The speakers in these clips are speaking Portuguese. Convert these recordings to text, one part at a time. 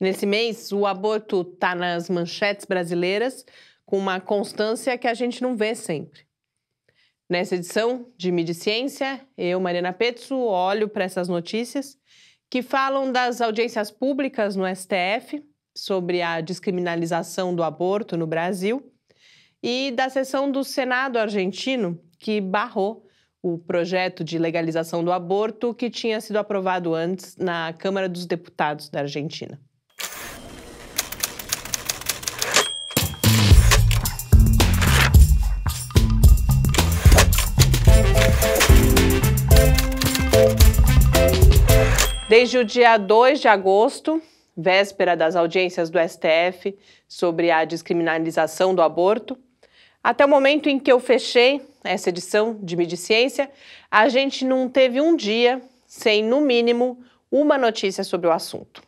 Nesse mês, o aborto está nas manchetes brasileiras com uma constância que a gente não vê sempre. Nessa edição de Mediciência, eu, Mariana Petzo, olho para essas notícias que falam das audiências públicas no STF sobre a descriminalização do aborto no Brasil e da sessão do Senado argentino que barrou o projeto de legalização do aborto que tinha sido aprovado antes na Câmara dos Deputados da Argentina. Desde o dia 2 de agosto, véspera das audiências do STF sobre a descriminalização do aborto, até o momento em que eu fechei essa edição de Mediciência, a gente não teve um dia sem, no mínimo, uma notícia sobre o assunto.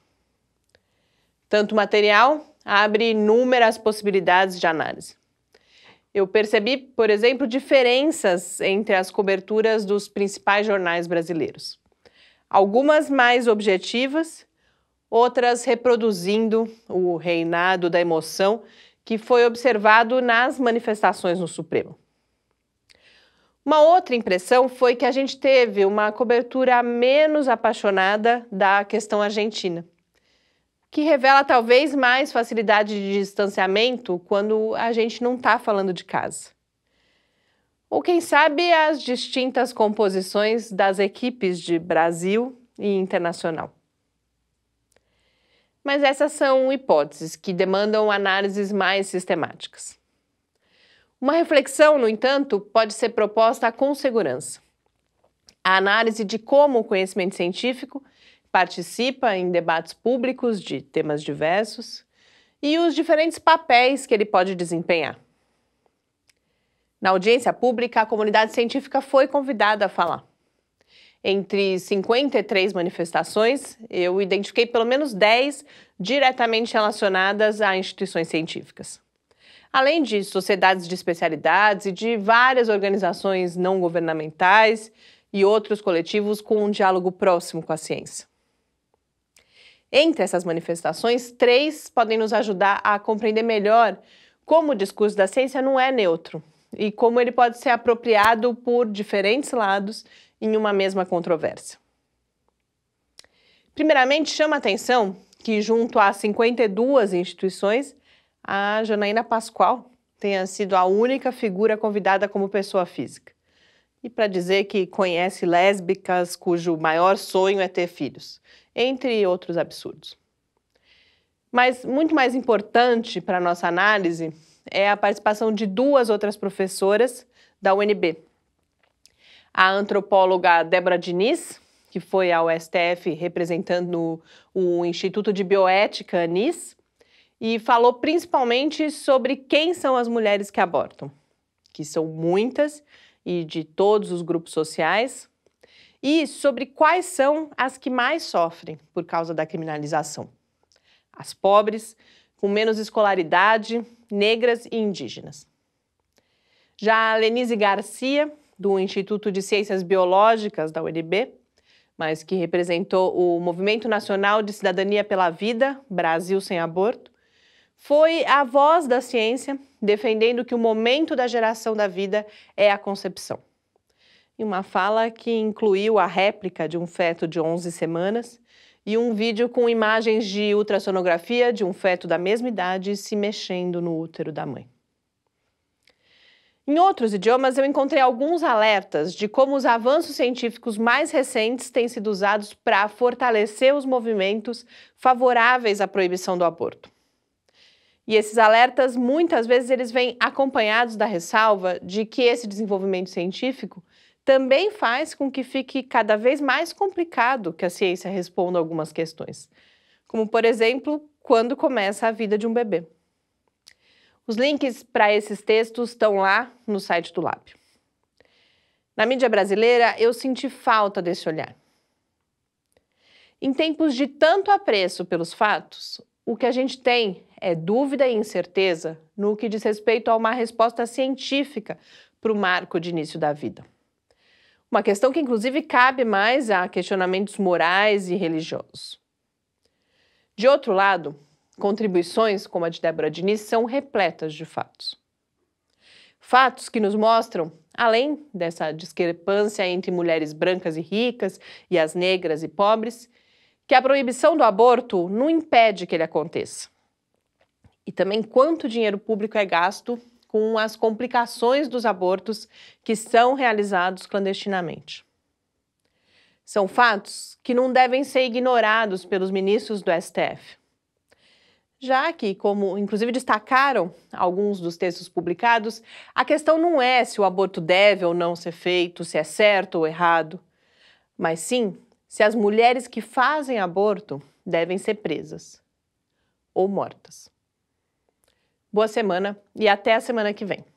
Tanto material abre inúmeras possibilidades de análise. Eu percebi, por exemplo, diferenças entre as coberturas dos principais jornais brasileiros algumas mais objetivas, outras reproduzindo o reinado da emoção que foi observado nas manifestações no Supremo. Uma outra impressão foi que a gente teve uma cobertura menos apaixonada da questão argentina, que revela talvez mais facilidade de distanciamento quando a gente não está falando de casa. Ou quem sabe as distintas composições das equipes de Brasil e Internacional. Mas essas são hipóteses que demandam análises mais sistemáticas. Uma reflexão, no entanto, pode ser proposta com segurança. A análise de como o conhecimento científico participa em debates públicos de temas diversos e os diferentes papéis que ele pode desempenhar. Na audiência pública, a comunidade científica foi convidada a falar. Entre 53 manifestações, eu identifiquei pelo menos 10 diretamente relacionadas a instituições científicas. Além de sociedades de especialidades e de várias organizações não governamentais e outros coletivos com um diálogo próximo com a ciência. Entre essas manifestações, três podem nos ajudar a compreender melhor como o discurso da ciência não é neutro, e como ele pode ser apropriado por diferentes lados em uma mesma controvérsia. Primeiramente, chama a atenção que, junto a 52 instituições, a Janaína Pascoal tenha sido a única figura convidada como pessoa física. E para dizer que conhece lésbicas cujo maior sonho é ter filhos, entre outros absurdos. Mas muito mais importante para nossa análise é a participação de duas outras professoras da UNB. A antropóloga Débora Diniz, que foi ao STF representando o Instituto de Bioética Anis, e falou principalmente sobre quem são as mulheres que abortam, que são muitas e de todos os grupos sociais, e sobre quais são as que mais sofrem por causa da criminalização: as pobres, com menos escolaridade, negras e indígenas. Já a Lenise Garcia, do Instituto de Ciências Biológicas da UNB, mas que representou o Movimento Nacional de Cidadania pela Vida, Brasil sem Aborto, foi a voz da ciência defendendo que o momento da geração da vida é a concepção. Em uma fala que incluiu a réplica de um feto de 11 semanas e um vídeo com imagens de ultrassonografia de um feto da mesma idade se mexendo no útero da mãe. Em outros idiomas, eu encontrei alguns alertas de como os avanços científicos mais recentes têm sido usados para fortalecer os movimentos favoráveis à proibição do aborto. E esses alertas, muitas vezes, eles vêm acompanhados da ressalva de que esse desenvolvimento científico também faz com que fique cada vez mais complicado que a ciência responda algumas questões, como, por exemplo, quando começa a vida de um bebê. Os links para esses textos estão lá no site do Lab. Na mídia brasileira, eu senti falta desse olhar. Em tempos de tanto apreço pelos fatos, o que a gente tem é dúvida e incerteza no que diz respeito a uma resposta científica para o marco de início da vida. Uma questão que, inclusive, cabe mais a questionamentos morais e religiosos. De outro lado, contribuições como a de Débora Diniz são repletas de fatos. Fatos que nos mostram, além dessa discrepância entre mulheres brancas e ricas e as negras e pobres, que a proibição do aborto não impede que ele aconteça. E também quanto dinheiro público é gasto com as complicações dos abortos que são realizados clandestinamente. São fatos que não devem ser ignorados pelos ministros do STF. Já que, como inclusive destacaram alguns dos textos publicados, a questão não é se o aborto deve ou não ser feito, se é certo ou errado, mas sim se as mulheres que fazem aborto devem ser presas ou mortas. Boa semana e até a semana que vem.